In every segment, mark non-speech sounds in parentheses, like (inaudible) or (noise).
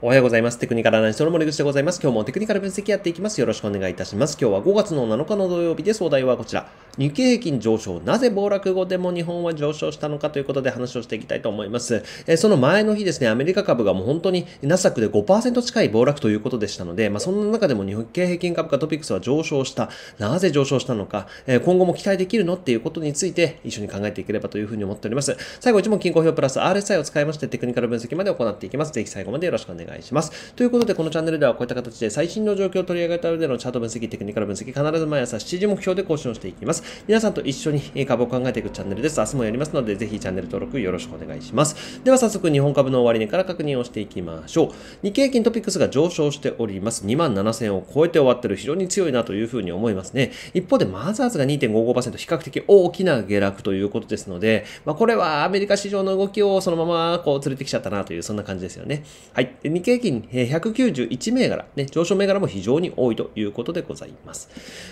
おはようございます。テクニカルアナリストの森口でございます。今日もテクニカル分析やっていきます。よろしくお願いいたします。今日は5月の7日の土曜日です。お題はこちら。日経平均上昇。なぜ暴落後でも日本は上昇したのかということで話をしていきたいと思います。えその前の日ですね、アメリカ株がもう本当にナスダックで5%近い暴落ということでしたので、まあ、そんな中でも日経平均株価トピックスは上昇した。なぜ上昇したのか、え今後も期待できるのっていうことについて一緒に考えていければというふうに思っております。最後1問均衡表プラス RSI を使いましてテクニカル分析まで行っていきます。ぜひ最後までよろしくお願いします。願いします。ということで、このチャンネルではこういった形で最新の状況を取り上げた上でのチャート分析、テクニカル分析、必ず毎朝7時目標で更新をしていきます。皆さんと一緒に株を考えていくチャンネルです。明日もやりますので、ぜひチャンネル登録よろしくお願いします。では早速、日本株の終値から確認をしていきましょう。日経平均トピックスが上昇しております。2万7000を超えて終わってる非常に強いなというふうに思いますね。一方で、マザーズが2.55%、比較的大きな下落ということですので、まあ、これはアメリカ市場の動きをそのままこう連れてきちゃったなという、そんな感じですよね。はい。日経平均191銘柄、ね、上昇銘柄も非常に多いということでございます。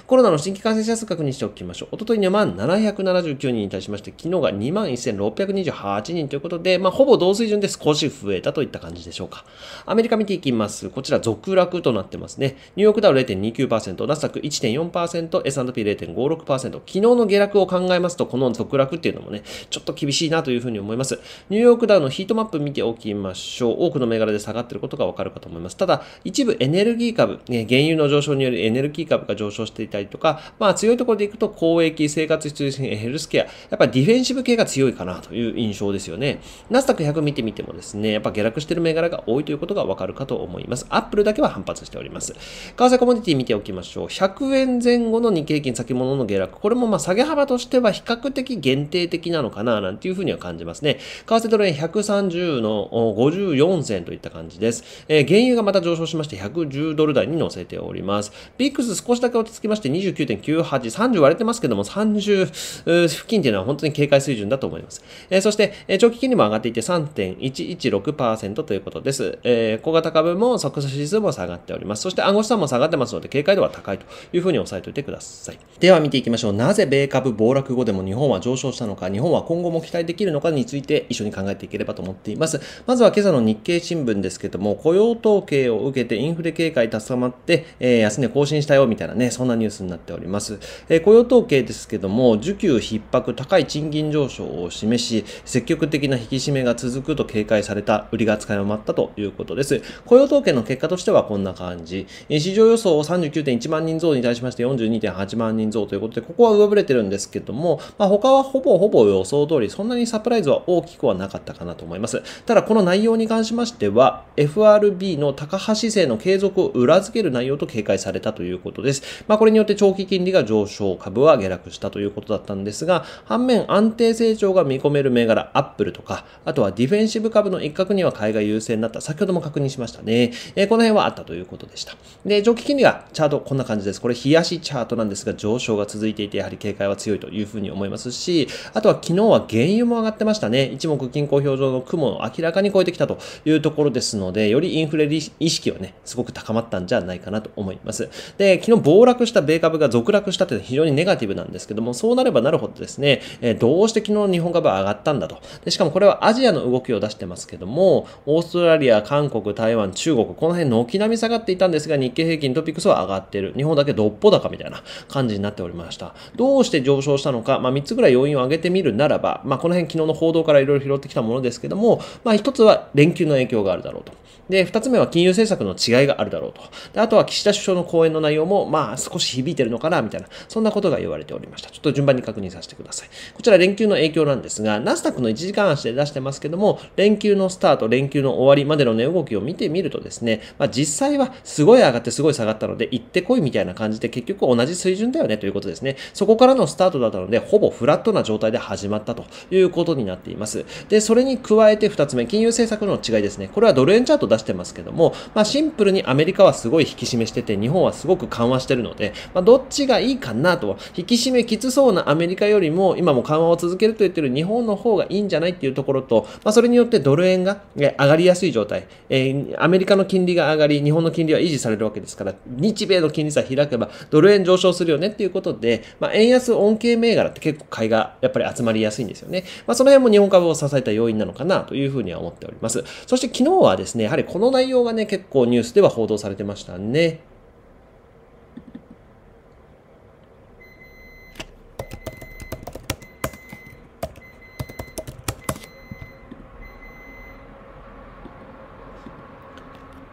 コロナの新規感染者数確認しておきましょう。おととい2万779人に対しまして、昨日が2万1628人ということで、まあ、ほぼ同水準で少し増えたといった感じでしょうか。アメリカ見ていきます。こちら続落となってますね。ニューヨークダウ0.29%、ナスダック1.4%、S&P0.56%。昨日の下落を考えますと、この続落っていうのもね、ちょっと厳しいなというふうに思います。ニューヨークダウのヒートマップ見ておきましょう。多くの銘柄で下がってることがわかるかと思います。ただ、一部エネルギー株、原油の上昇によりエネルギー株が上昇していたりとか、まあ強いところでいくと公益、生活必需品、ヘルスケア、やっぱりディフェンシブ系が強いかなという印象ですよね。ナスタック100見てみてもですね、やっぱ下落してる銘柄が多いということがわかるかと思います。アップルだけは反発しております。為替コモディティ見ておきましょう。100円前後の日経平均先物の下落。これもまあ下げ幅としては比較的限定的なのかななんていうふうには感じますね。為替ドル円130の54銭といった感じで、です。えー、原油がまた上昇しまして110ドル台に乗せております。ビックス少しだけ落ち着きまして29.98、30割れてますけども30付近というのは本当に警戒水準だと思います。えー、そして、えー、長期金利も上がっていて3.116%ということです。えー、小型株も即座指数も下がっております。そして暗号資産も下がってますので警戒度は高いというふうに押さえておいてください。では見ていきましょう。なぜ米株暴落後でも日本は上昇したのか、日本は今後も期待できるのかについて一緒に考えていければと思っています。まずは今朝の日経新聞ですけどども、雇用統計を受けてインフレ警戒高まって、えー、安値更新したよみたいなね、そんなニュースになっております。えー、雇用統計ですけども、需給逼迫、高い賃金上昇を示し、積極的な引き締めが続くと警戒された、売りが使い余ったということです。雇用統計の結果としてはこんな感じ。市場予想を39.1万人増に対しまして42.8万人増ということで、ここは上振れてるんですけども、まあ、他はほぼほぼ予想通り、そんなにサプライズは大きくはなかったかなと思います。ただ、この内容に関しましては、FRB の高橋姿勢の継続を裏付ける内容と警戒されたということです。まあ、これによって長期金利が上昇、株は下落したということだったんですが、反面安定成長が見込める銘柄、アップルとか、あとはディフェンシブ株の一角には買いが優勢になった、先ほども確認しましたね。えー、この辺はあったということでした。で、長期金利がチャートこんな感じです。これ、冷やしチャートなんですが、上昇が続いていて、やはり警戒は強いというふうに思いますし、あとは昨日は原油も上がってましたね。一目均衡表情の雲を明らかに超えてきたというところですので、で、よりインフレ意識はね、すごく高まったんじゃないかなと思います。で、昨日暴落した米株が続落したって非常にネガティブなんですけども、そうなればなるほどですね、えどうして昨日日本株は上がったんだと。で、しかもこれはアジアの動きを出してますけども、オーストラリア、韓国、台湾、中国、この辺軒並み下がっていたんですが、日経平均トピックスは上がってる。日本だけどっぽ高みたいな感じになっておりました。どうして上昇したのか、まあ、3つぐらい要因を挙げてみるならば、まあ、この辺昨日の報道からいろいろ拾ってきたものですけども、まあ、1つは連休の影響があるだろうと。で、二つ目は金融政策の違いがあるだろうと。であとは岸田首相の講演の内容も、まあ少し響いてるのかな、みたいな、そんなことが言われておりました。ちょっと順番に確認させてください。こちら連休の影響なんですが、ナスダックの1時間足で出してますけども、連休のスタート、連休の終わりまでの値、ね、動きを見てみるとですね、まあ実際はすごい上がってすごい下がったので、行ってこいみたいな感じで結局同じ水準だよねということですね。そこからのスタートだったので、ほぼフラットな状態で始まったということになっています。で、それに加えて2つ目、金融政策の違いですね。これはドル円チート出してますけども、まあ、シンプルにアメリカはすごい引き締めしてて、日本はすごく緩和してるので、まあ、どっちがいいかなと、引き締めきつそうなアメリカよりも、今も緩和を続けると言ってる日本の方がいいんじゃないっていうところと、まあ、それによってドル円が上がりやすい状態、えー、アメリカの金利が上がり、日本の金利は維持されるわけですから、日米の金利差開けば、ドル円上昇するよねっていうことで、まあ、円安恩恵銘柄って結構買いがやっぱり集まりやすいんですよね。まあ、その辺も日本株を支えた要因なのかなというふうには思っております。そして昨日はですね、やはりこの内容がね、結構ニュースでは報道されてましたね。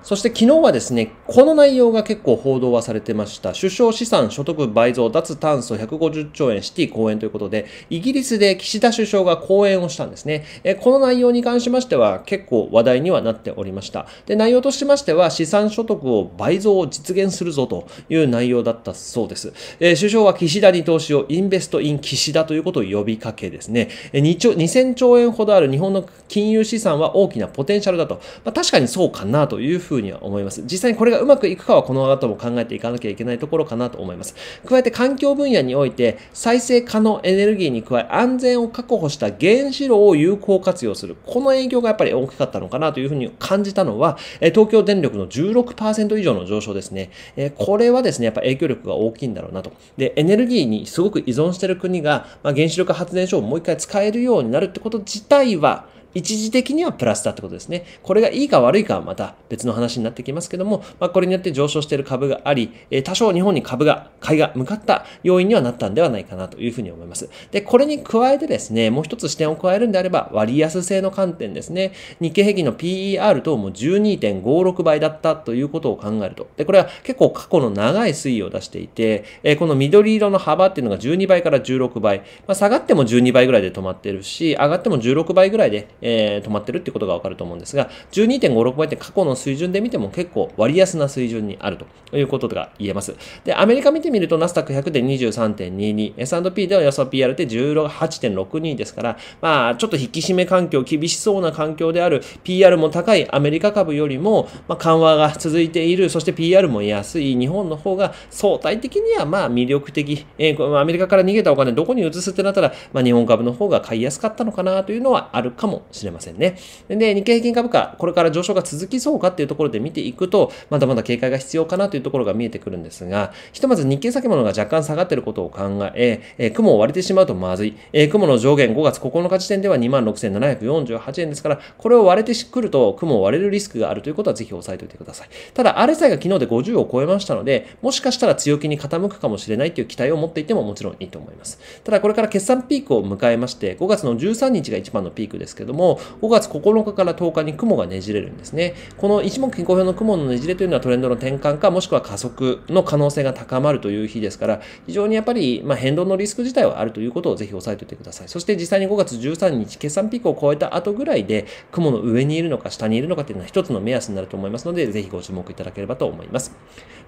そして昨日はですね、この内容が結構報道はされてました。首相資産所得倍増、脱炭素150兆円シティ講演ということで、イギリスで岸田首相が講演をしたんですね。えこの内容に関しましては結構話題にはなっておりました。で、内容としましては資産所得を倍増を実現するぞという内容だったそうです。え首相は岸田に投資をインベストイン岸田ということを呼びかけですね。2兆2000兆円ほどある日本の金融資産は大きなポテンシャルだと。まあ、確かにそうかなというふうには思います。実際にこれがうまくいくかはこの後も考えていかなきゃいけないところかなと思います。加えて環境分野において再生可能エネルギーに加え安全を確保した原子炉を有効活用する。この影響がやっぱり大きかったのかなというふうに感じたのは、東京電力の16%以上の上昇ですね。これはですね、やっぱ影響力が大きいんだろうなと。で、エネルギーにすごく依存してる国が、まあ、原子力発電所をもう一回使えるようになるってこと自体は、一時的にはプラスだってことですね。これがいいか悪いかはまた別の話になってきますけども、まあ、これによって上昇している株があり、え多少日本に株が、買いが向かった要因にはなったんではないかなというふうに思います。で、これに加えてですね、もう一つ視点を加えるんであれば、割安性の観点ですね。日経平均の PER 等も12.56倍だったということを考えると。で、これは結構過去の長い推移を出していて、えこの緑色の幅っていうのが12倍から16倍、まあ、下がっても12倍ぐらいで止まってるし、上がっても16倍ぐらいでえー、止まってるってことがわかると思うんですが、12.56倍って過去の水準で見ても結構割安な水準にあるということが言えます。で、アメリカ見てみると、ナスタック100で23.22、S&P では予想 PR って18.62ですから、まあ、ちょっと引き締め環境、厳しそうな環境である、PR も高いアメリカ株よりも、まあ、緩和が続いている、そして PR も安い日本の方が相対的にはまあ魅力的、えー、アメリカから逃げたお金どこに移すってなったら、まあ、日本株の方が買いやすかったのかなというのはあるかもしれませんね。で、日経平均株価、これから上昇が続きそうかっていうところで見ていくと、まだまだ警戒が必要かなというところが見えてくるんですが、ひとまず日経先物が若干下がっていることを考え、えー、雲を割れてしまうとまずい。えー、雲の上限5月9日時点では26,748円ですから、これを割れてくると雲を割れるリスクがあるということはぜひ押さえておいてください。ただ、RSI が昨日で50を超えましたので、もしかしたら強気に傾くかもしれないという期待を持っていてももちろんいいと思います。ただ、これから決算ピークを迎えまして、5月の13日が一番のピークですけども、も、5月9日から10日に雲がねじれるんですね。この一目均衡表の雲のねじれというのはトレンドの転換か、もしくは加速の可能性が高まるという日ですから、非常にやっぱり、まあ、変動のリスク自体はあるということをぜひ押さえておいてください。そして実際に5月13日、決算ピークを超えた後ぐらいで、雲の上にいるのか下にいるのかというのは一つの目安になると思いますので、ぜひご注目いただければと思います。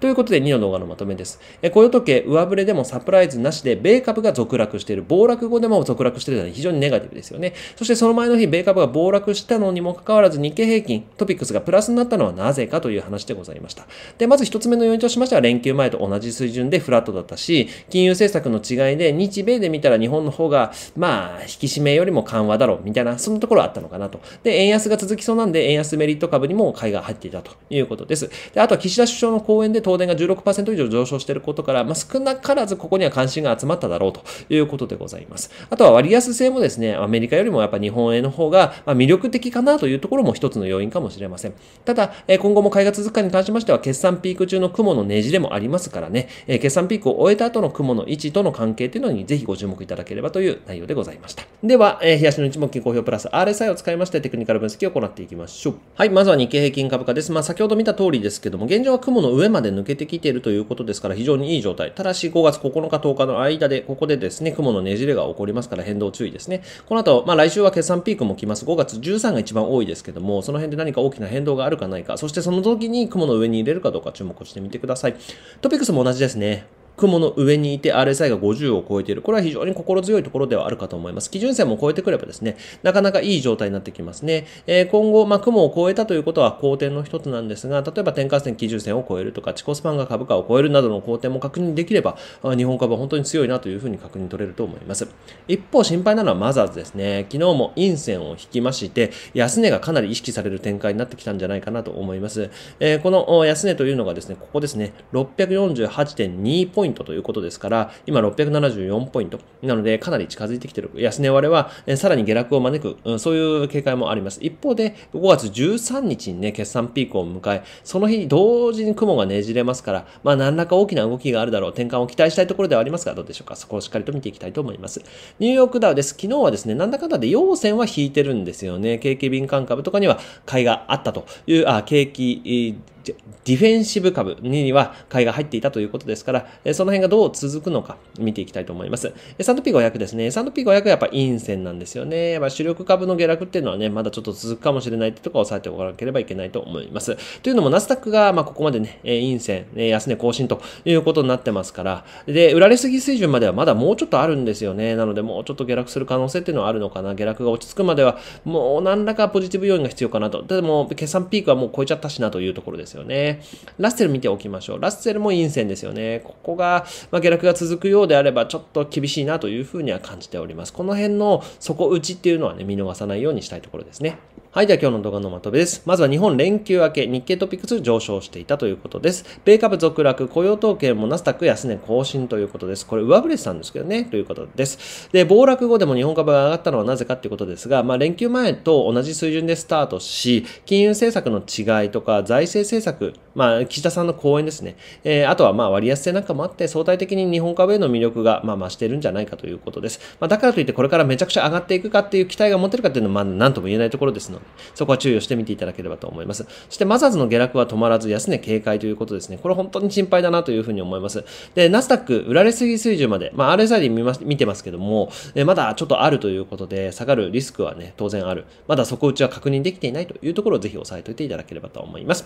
ということで、2の動画のまとめです。え雇用時計、上振れでもサプライズなしで、米株が続落している。暴落後でも続落しているのは非常にネガティブですよね。そしてその前の日、米株が暴落したのにもかかわらず日経平均、トピックスがプラスになったのはなぜかという話でございました。で、まず一つ目の要因としましては、連休前と同じ水準でフラットだったし、金融政策の違いで、日米で見たら日本の方が、まあ、引き締めよりも緩和だろう、みたいな、そのところあったのかなと。で、円安が続きそうなんで、円安メリット株にも買いが入っていたということです。で、あとは岸田首相の講演で東電が16%以上上昇していることから、まあ、少なからずここには関心が集まっただろうということでございます。あとは割安性もですね、アメリカよりもやっぱ日本円の方方が魅力的かなというところも一つの要因かもしれません。ただ、今後も買いが続くかに関しましては、決算ピーク中の雲のねじれもありますからね、決算ピークを終えた後の雲の位置との関係というのにぜひご注目いただければという内容でございました。では、冷やしの一目金公表プラス RSI を使いましてテクニカル分析を行っていきましょう。はい、まずは日経平均株価です。まあ、先ほど見た通りですけども、現状は雲の上まで抜けてきているということですから非常にいい状態。ただし、5月9日10日の間で、ここでですね、雲のねじれが起こりますから変動注意ですね。この後、まあ、来週は決算ピークもきます。5月13が一番多いですけども、その辺で何か大きな変動があるかないか、そしてその時に雲の上に入れるかどうか注目してみてください。トピックスも同じですね。雲の上にいて RSI が50を超えている。これは非常に心強いところではあるかと思います。基準線も超えてくればですね、なかなかいい状態になってきますね。えー、今後、まあ、雲を超えたということは好転の一つなんですが、例えば転換線基準線を超えるとか、チコスパンが株価を超えるなどの好転も確認できれば、日本株は本当に強いなというふうに確認取れると思います。一方、心配なのはマザーズですね。昨日も陰線を引きまして、安値がかなり意識される展開になってきたんじゃないかなと思います。えー、この安値というのがですね、ここですね、648.2ポイントポイントということですから、今674ポイント。なので、かなり近づいてきてる。安値割れは、えさらに下落を招く、うん、そういう警戒もあります。一方で、5月13日にね、決算ピークを迎え、その日に同時に雲がねじれますから、まあ、何らか大きな動きがあるだろう。転換を期待したいところではありますが、どうでしょうか。そこをしっかりと見ていきたいと思います。ニューヨークダウです。昨日はですね、なんだかんだで陽線は引いてるんですよね。景気敏感株とかには買いがあったという、あ、景気、ディフェンシブ株には買いが入っていたということですから、その辺がどう続くのか見ていきたいと思います。S&P500 ですね。S&P500 はやっぱ陰線なんですよね。主力株の下落っていうのはね、まだちょっと続くかもしれないってところを押さえておかなければいけないと思います。というのも、ナスダックが、まあ、ここまでね、陰線、安値更新ということになってますから、で、売られすぎ水準まではまだもうちょっとあるんですよね。なので、もうちょっと下落する可能性っていうのはあるのかな。下落が落ち着くまでは、もう何らかポジティブ要因が必要かなと。でも、決算ピークはもう超えちゃったしなというところですよね。ラッセル見ておきましょう。ラッセルも陰線ですよね。ここが、まあ、下落が続くようであれば、ちょっと厳しいなというふうには感じております。この辺の底打ちっていうのはね、見逃さないようにしたいところですね。はい、では今日の動画のまとめです。まずは日本連休明け、日経トピックス上昇していたということです。米株続落、雇用統計もナスダック安値更新ということです。これ上振れてたんですけどね、ということです。で、暴落後でも日本株が上がったのはなぜかということですが、まあ連休前と同じ水準でスタートし、金融政策の違いとか財政政策、まあ岸田さんの講演ですね。えー、あとはまあ割安性なんかもあって、相対的に日本株への魅力がまあ増してるんじゃないかということです。まあだからといってこれからめちゃくちゃ上がっていくかっていう期待が持てるかっていうのはまあなんとも言えないところですので、で、そこは注意をしてみていただければと思います。そしてマザーズの下落は止まらず、安値警戒ということですね。これ本当に心配だなというふうに思います。で、ナスダック、売られすぎ水準まで、まあ、RSI で見ます見てますけども、えまだちょっとあるということで、下がるリスクはね、当然ある。まだ底打ちは確認できていないというところをぜひ押さえておいていただければと思います。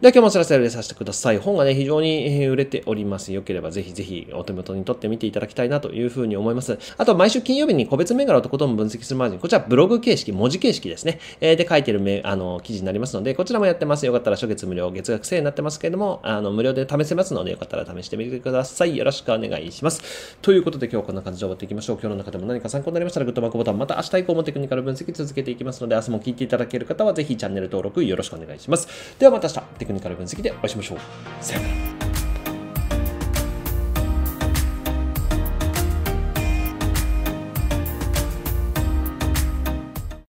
では今日もお知らせでさせてください。本がね、非常に (laughs) 売れております。よければぜひぜひお手元に取ってみていただきたいなというふうに思います。あと、毎週金曜日に個別銘柄とことも分析するマージン。こちらブログ形式、文字形式ですね。えー、で書いてるめあの記事になりますので、こちらもやってます。よかったら初月無料、月額制になってますけれども、あの無料で試せますので、よかったら試してみてください。よろしくお願いします。ということで今日こんな感じで終わっていきましょう。今日の中でも何か参考になりましたらグッドマークボタン、また明日以降もテクニカル分析続けていきますので、明日も聞いていただける方はぜひチャンネル登録よろしくお願いします。ではまた明日、テクニカル分析でお会いしましょう。さよなら。